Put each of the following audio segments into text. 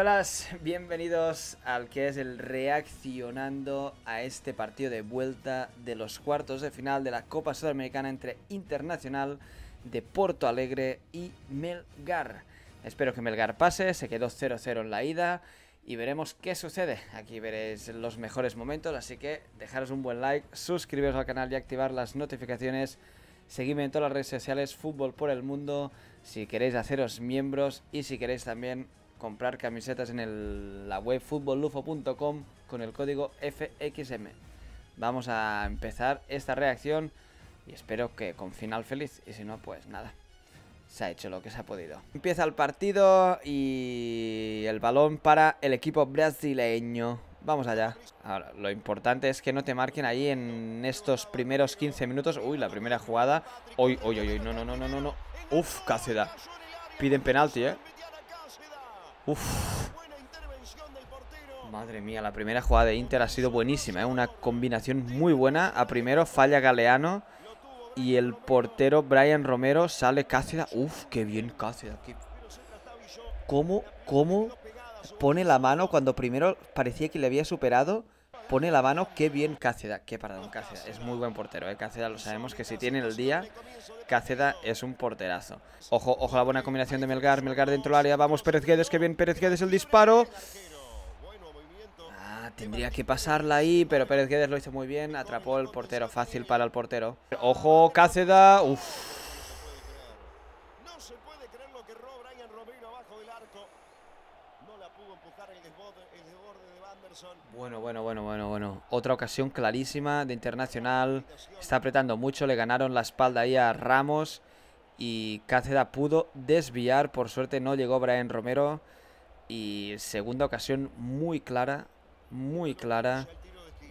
Hola, bienvenidos al que es el reaccionando a este partido de vuelta de los cuartos de final de la Copa Sudamericana entre Internacional de Porto Alegre y Melgar. Espero que Melgar pase, se quedó 0-0 en la ida y veremos qué sucede. Aquí veréis los mejores momentos, así que dejaros un buen like, suscribiros al canal y activar las notificaciones. Seguidme en todas las redes sociales, Fútbol por el Mundo, si queréis haceros miembros y si queréis también comprar camisetas en la web futbollufo.com con el código FXM. Vamos a empezar esta reacción y espero que con final feliz y si no pues nada. Se ha hecho lo que se ha podido. Empieza el partido y el balón para el equipo brasileño. Vamos allá. Ahora, lo importante es que no te marquen ahí en estos primeros 15 minutos. Uy, la primera jugada. Uy, uy, uy, uy. No, no, no, no, no. Uf, casi da. Piden penalti, ¿eh? Uf. Madre mía, la primera jugada de Inter ha sido buenísima. Es ¿eh? una combinación muy buena. A primero falla Galeano. Y el portero Brian Romero sale Cáceres, Uf, qué bien Cáceres, ¿Cómo, ¿Cómo pone la mano cuando primero parecía que le había superado? pone la mano, qué bien Cáceda, qué paradón Cáceda, es muy buen portero, ¿eh? Cáceda lo sabemos que si tiene el día, Cáceda es un porterazo. Ojo, ojo la buena combinación de Melgar, Melgar dentro del área, vamos Pérez Guedes, qué bien Pérez Guedes el disparo. Ah, tendría que pasarla ahí, pero Pérez Guedes lo hizo muy bien, atrapó el portero, fácil para el portero. Ojo Cáceda, uff. Bueno, bueno, bueno, bueno, bueno. Otra ocasión clarísima de Internacional. Está apretando mucho, le ganaron la espalda ahí a Ramos. Y Cáceda pudo desviar, por suerte no llegó Brian Romero. Y segunda ocasión muy clara, muy clara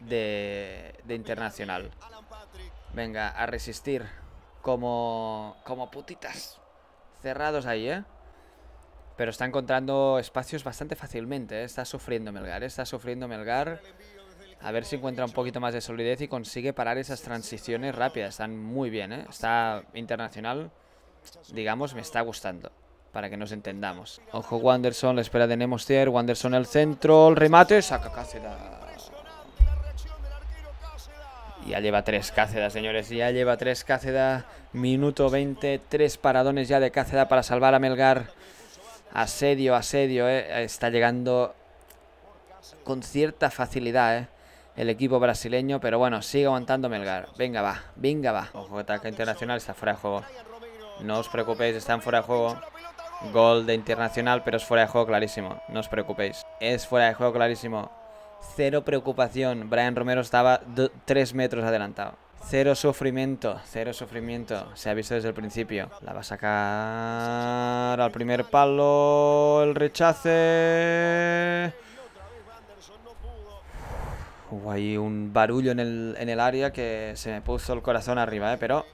de, Internacional. Venga, a resistir. Como, como putitas. Cerrados ahí, ¿eh? Pero está encontrando espacios bastante fácilmente. ¿eh? Está sufriendo Melgar, ¿eh? está sufriendo Melgar. A ver si encuentra un poquito más de solidez y consigue parar esas transiciones rápidas. Están muy bien, ¿eh? Está internacional, digamos, me está gustando. Para que nos entendamos. Ojo, Wanderson, la espera de Nemostier. Wanderson el centro, el remate, saca Cáceda. Ya lleva tres Cácedas, señores. Ya lleva tres Cáceda. Minuto 20. Tres paradones ya de Cáceda para salvar a Melgar. Asedio, asedio, eh, Está llegando con cierta facilidad, eh, El equipo brasileño, pero bueno, sigue aguantando Melgar. Venga, va, venga, va. Ojo, ataque internacional, está fuera de juego. No os preocupéis, están fuera de juego. Gol de internacional, pero es fuera de juego clarísimo. No os preocupéis. Es fuera de juego clarísimo. Cero preocupación. Brian Romero estaba 3 metros adelantado. Cero sufrimiento, cero sufrimiento. Se ha visto desde el principio. La va a sacar al primer palo. El rechace. Hubo ahí un barullo en el, área que se me puso el corazón arriba, ¿eh? Pero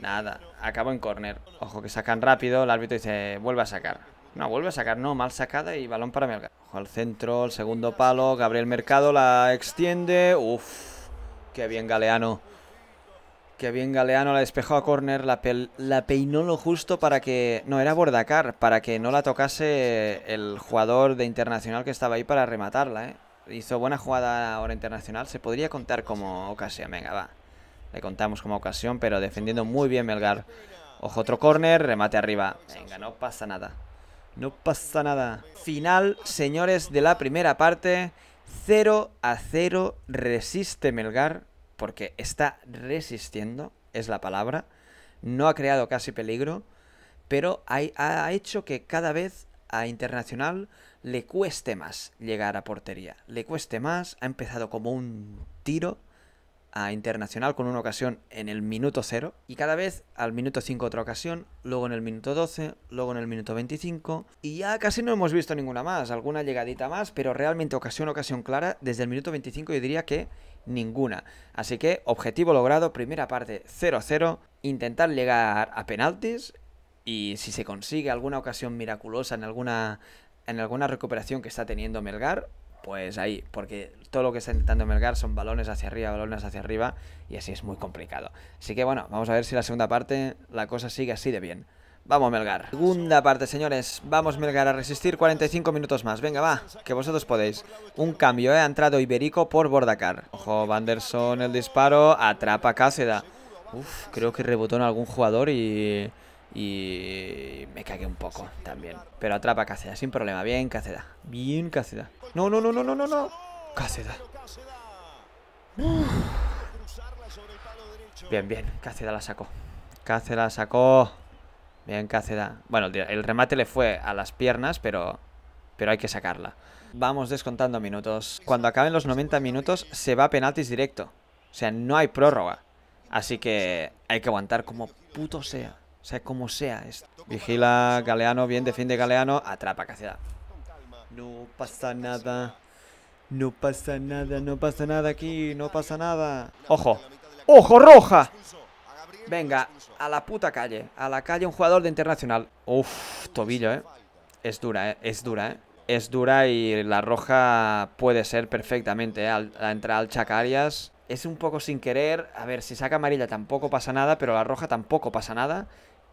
nada, acabo en córner. Ojo que sacan rápido. El árbitro dice, vuelve a sacar. No, vuelve a sacar, no, mal sacada y balón para Melga Ojo al centro, el segundo palo. Gabriel Mercado la extiende. Uf, qué bien Galeano. Que bien Galeano la despejó a Corner, la, peinó lo justo para que... No, era Bordacar, para que no la tocase el jugador de Internacional que estaba ahí para rematarla, ¿eh? Hizo buena jugada ahora Internacional, se podría contar como ocasión, venga, va. Le contamos como ocasión, pero defendiendo muy bien Melgar. Ojo, otro córner, remate arriba. Venga, no pasa nada. No pasa nada. Final, señores, de la primera parte. 0 a 0, resiste Melgar porque está resistiendo, es la palabra, no ha creado casi peligro, pero ha, ha hecho que cada vez a Internacional le cueste más llegar a portería, le cueste más, ha empezado como un tiro a Internacional con una ocasión en el minuto 0 y cada vez al minuto 5 otra ocasión, luego en el minuto 12, luego en el minuto 25 y ya casi no hemos visto ninguna más, alguna llegadita más, pero realmente ocasión, ocasión clara, desde el minuto 25 yo diría que ninguna. Así que objetivo logrado, primera parte 0-0, intentar llegar a penaltis y si se consigue alguna ocasión miraculosa en alguna, en alguna recuperación que está teniendo Melgar, pues ahí, porque todo lo que está intentando Melgar son balones hacia arriba, balones hacia arriba, y así es muy complicado. Así que bueno, vamos a ver si la segunda parte la cosa sigue así de bien. Vamos Melgar. Segunda parte, señores. Vamos Melgar a resistir 45 minutos más. Venga, va, que vosotros podéis. Un cambio, ¿eh? Ha entrado Iberico por Bordacar. Ojo, Vanderson, el disparo. Atrapa Cáceda. Uf, creo que rebotó en algún jugador y... Y me cagué un poco también. Pero atrapa Caceda, sin problema. Bien, Caceda. Bien, Caceda. No, no, no, no, no, no, no. Bien, bien. Cáceda la sacó. Caceda la sacó. Bien, Cáceda. Bueno, el remate le fue a las piernas, pero, pero hay que sacarla. Vamos descontando minutos. Cuando acaben los 90 minutos, se va a penaltis directo. O sea, no hay prórroga. Así que hay que aguantar como puto sea. O sea, como sea esto. Vigila Galeano, bien defiende Galeano. Atrapa Caceda. No pasa nada. No pasa nada, no pasa nada aquí, no pasa nada. ¡Ojo! ¡Ojo roja! Venga, a la puta calle. A la calle un jugador de Internacional. Uf, tobillo, ¿eh? Es dura, ¿eh? Es dura, ¿eh? Es dura y la roja puede ser perfectamente. ¿eh? la entrada al Chacarias es un poco sin querer. A ver, si saca amarilla tampoco pasa nada, pero la roja tampoco pasa nada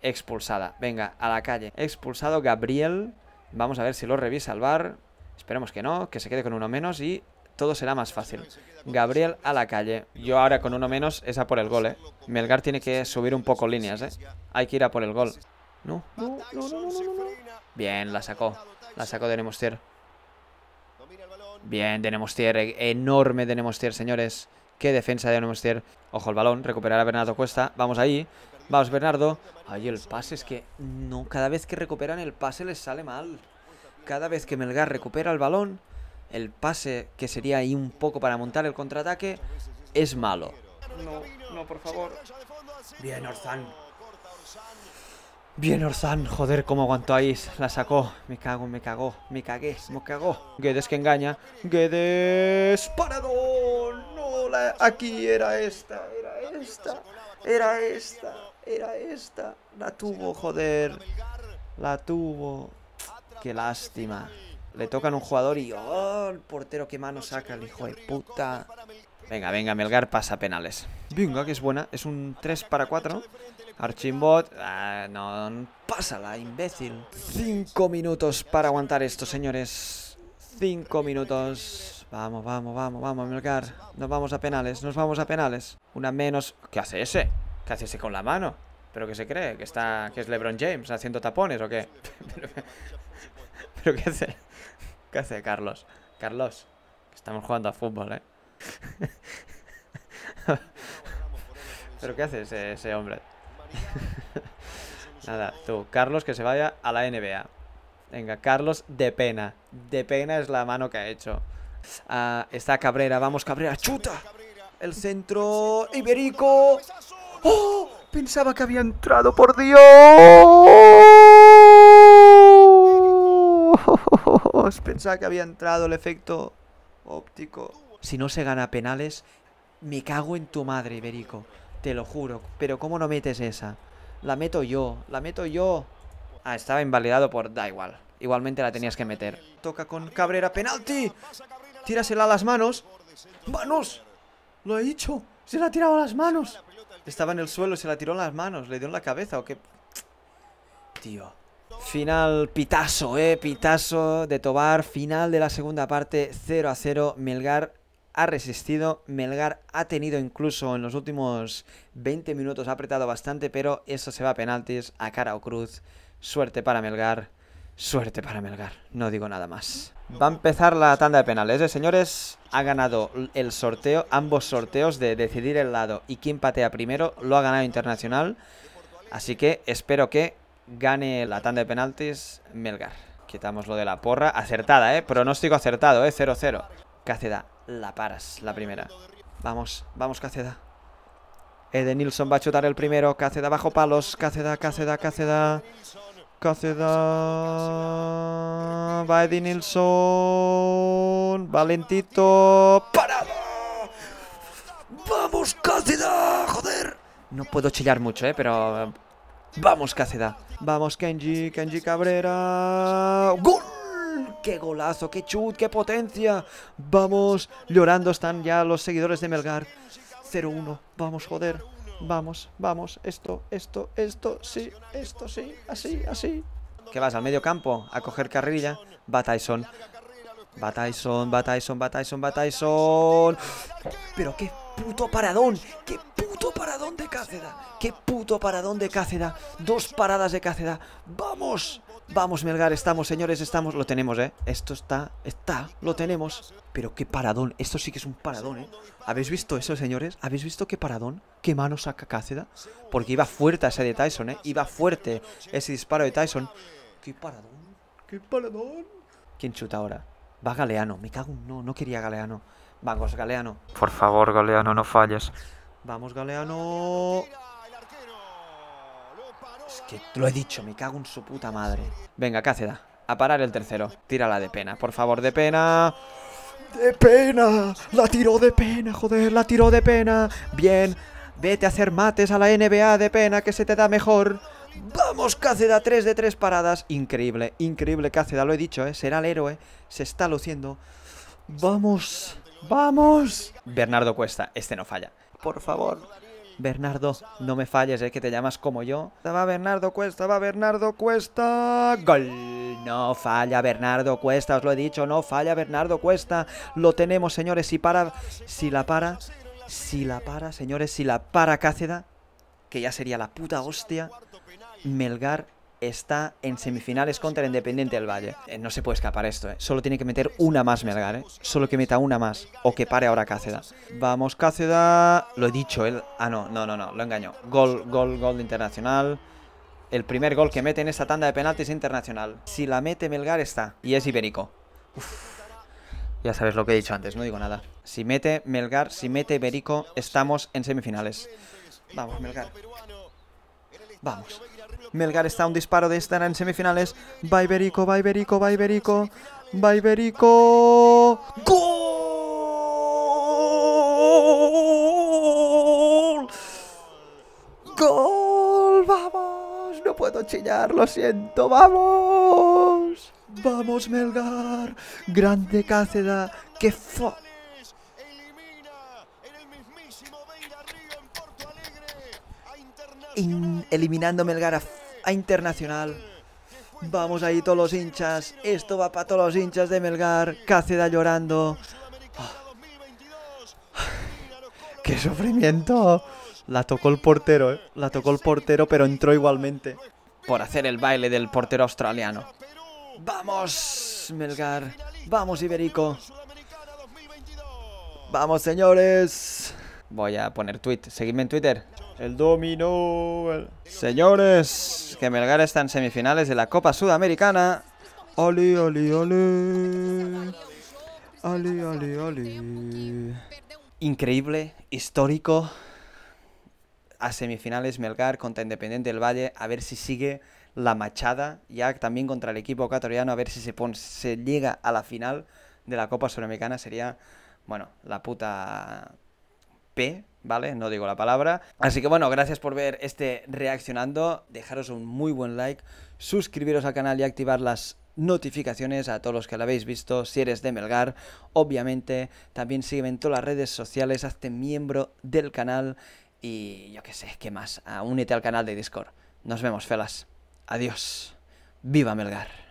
expulsada. Venga, a la calle. Expulsado Gabriel. Vamos a ver si lo revisa el bar. Esperemos que no, que se quede con uno menos y todo será más fácil. Gabriel a la calle. Yo ahora con uno menos, esa por el gol, ¿eh? Melgar tiene que subir un poco líneas, ¿eh? Hay que ir a por el gol. No, no, Bien, la sacó. La sacó de Nemostier. Bien, de Nemostier. Enorme de Nemostier, señores. Qué defensa de Nemostier. Ojo el balón, a Bernardo Cuesta. Vamos ahí. Vamos, Bernardo. Ay, el pase es que... No, cada vez que recuperan el pase les sale mal. Cada vez que Melgar recupera el balón, el pase, que sería ahí un poco para montar el contraataque, es malo. No, no, por favor. Bien, Orzán. Bien, Orzán. Joder, cómo aguantó ahí. La sacó. Me cago, me cago Me cagué, me cagó. Guedes que engaña. Guedes. parado? No, aquí era esta. Era esta. Era esta. Era esta. La tuvo, joder. La tuvo. Qué lástima. Le tocan un jugador y... ¡Oh! El portero que mano saca el hijo de puta. Venga, venga, Melgar pasa penales. Venga, que es buena. Es un 3 para 4. Archimbot. Ah, no, pásala, imbécil. 5 minutos para aguantar esto, señores. 5 minutos. Vamos, vamos, vamos, vamos, Melgar. Nos vamos a penales, nos vamos a penales. Una menos... ¿Qué hace ese? ¿Qué hace ese con la mano? ¿Pero qué se cree? ¿Que está que es LeBron James haciendo tapones o qué? ¿Pero, qué hace? ¿Qué hace Carlos? Carlos, estamos jugando a fútbol, ¿eh? ¿Pero qué hace ese, hombre? Nada, tú, Carlos que se vaya a la NBA. Venga, Carlos de pena. De pena es la mano que ha hecho. Ah, está Cabrera, vamos Cabrera, chuta. El centro ibérico. ¡Oh! Pensaba que había entrado, por Dios. Pensaba que había entrado el efecto óptico. Si no se gana penales, me cago en tu madre, Iberico. Te lo juro. Pero ¿cómo no metes esa? La meto yo, la meto yo. Ah, estaba invalidado por... Da igual. Igualmente la tenías que meter. Toca con Cabrera, penalti. Tírasela a las manos. ¡Manos! Lo he dicho. Se la ha tirado a las manos. Estaba en el suelo, se la tiró en las manos, le dio en la cabeza o qué. Tío. Final pitazo, eh, pitazo de Tobar. Final de la segunda parte, 0 a 0. Melgar ha resistido. Melgar ha tenido incluso en los últimos 20 minutos, ha apretado bastante, pero eso se va a penaltis a cara o cruz. Suerte para Melgar. Suerte para Melgar, no digo nada más. Va a empezar la tanda de penales, ¿eh, señores? Ha ganado el sorteo, ambos sorteos de decidir el lado y quién patea primero, lo ha ganado Internacional. Así que espero que gane la tanda de penaltis Melgar. Quitamos lo de la porra, acertada, ¿eh? Pronóstico acertado, ¿eh? 0-0. Caceda, la paras, la primera. Vamos, vamos Caceda. Eden Nilsson va a chutar el primero, Caceda bajo palos, Caceda, Caceda, Caceda. Caceda, Va Eddie Nilsson. Valentito. ¡Parado! ¡Vamos, Caceda, ¡Joder! No puedo chillar mucho, ¿eh? Pero... ¡Vamos, Caceda, ¡Vamos, Kenji! ¡Kenji Cabrera! ¡Gol! ¡Qué golazo! ¡Qué chut! ¡Qué potencia! ¡Vamos! Llorando están ya los seguidores de Melgar. 0-1. ¡Vamos, joder! Vamos, vamos, esto, esto, esto, sí, esto, sí, así, así. ¿Qué vas? Al medio campo, a coger carrilla. Va Tyson. Va Tyson, va Tyson, va Tyson, va Tyson. Pero qué puto paradón, qué puto paradón de Cáceda, qué puto paradón de Cáceres Dos paradas de Cáceda. ¡Vamos! Vamos, Melgar, estamos, señores, estamos. Lo tenemos, ¿eh? Esto está, está, lo tenemos. Pero qué paradón, esto sí que es un paradón, ¿eh? ¿Habéis visto eso, señores? ¿Habéis visto qué paradón? ¿Qué mano saca Cáceda? Porque iba fuerte ese de Tyson, ¿eh? Iba fuerte ese disparo de Tyson. ¡Qué paradón! ¡Qué paradón! ¿Quién chuta ahora? Va Galeano, me cago en... No, no quería Galeano. Vamos, Galeano. Por favor, Galeano, no falles. Vamos, Galeano. Es que lo he dicho, me cago en su puta madre. Venga, Cáceda, a parar el tercero. Tírala de pena, por favor, de pena. ¡De pena! ¡La tiró de pena, joder! ¡La tiró de pena! Bien, vete a hacer mates a la NBA de pena que se te da mejor. ¡Vamos, Cáceda! tres de tres paradas. Increíble, increíble, Cáceda, lo he dicho, ¿eh? Será el héroe, se está luciendo. ¡Vamos! ¡Vamos! Bernardo Cuesta, este no falla. Por favor, Bernardo, no me falles, eh, que te llamas como yo. Va Bernardo Cuesta, va Bernardo Cuesta. Gol. No falla Bernardo Cuesta, os lo he dicho, no falla Bernardo Cuesta. Lo tenemos, señores, si para, si la para, si la para, señores, si la para Cáceda, que ya sería la puta hostia. Melgar está en semifinales contra el Independiente del Valle. Eh, no se puede escapar esto, eh. Solo tiene que meter una más Melgar, eh. Solo que meta una más. O que pare ahora Cáceda. Vamos, Cáceda. Lo he dicho, él. Ah, no, no, no, no. Lo engañó. Gol, gol, gol internacional. El primer gol que mete en esta tanda de penaltis internacional. Si la mete Melgar está. Y es Iberico. Ya sabes lo que he dicho antes, no digo nada. Si mete Melgar, si mete Iberico, estamos en semifinales. Vamos, Melgar. Vamos. Melgar está a un disparo de estar en semifinales. Va Iberico, va Iberico, ¡Gol! ¡Gol! ¡Vamos! No puedo chillar, lo siento. ¡Vamos! ¡Vamos, Melgar! ¡Grande Cáceda! ¡Qué fo eliminando Melgar a, Internacional. Vamos ahí todos los hinchas. Esto va para todos los hinchas de Melgar. Cáceda llorando. Ah. ¡Qué sufrimiento! La tocó el portero, eh. La tocó el portero, pero entró igualmente. Por hacer el baile del portero australiano. ¡Vamos, Melgar! ¡Vamos, Iberico! ¡Vamos, señores! Voy a poner tweet. Seguidme en Twitter. El dominó. Señores, que Melgar está en semifinales de la Copa Sudamericana. Oli, oli, oli. Increíble, histórico. A semifinales Melgar contra Independiente del Valle. A ver si sigue la machada. Ya también contra el equipo ecuatoriano. A ver si se, pone, se llega a la final de la Copa Sudamericana. Sería, bueno, la puta P, ¿vale? No digo la palabra. Así que bueno, gracias por ver este reaccionando. Dejaros un muy buen like, suscribiros al canal y activar las notificaciones a todos los que lo habéis visto, si eres de Melgar, obviamente. También sígueme en todas las redes sociales, hazte miembro del canal y yo qué sé, qué más. Ah, únete al canal de Discord. Nos vemos, felas. Adiós. Viva Melgar.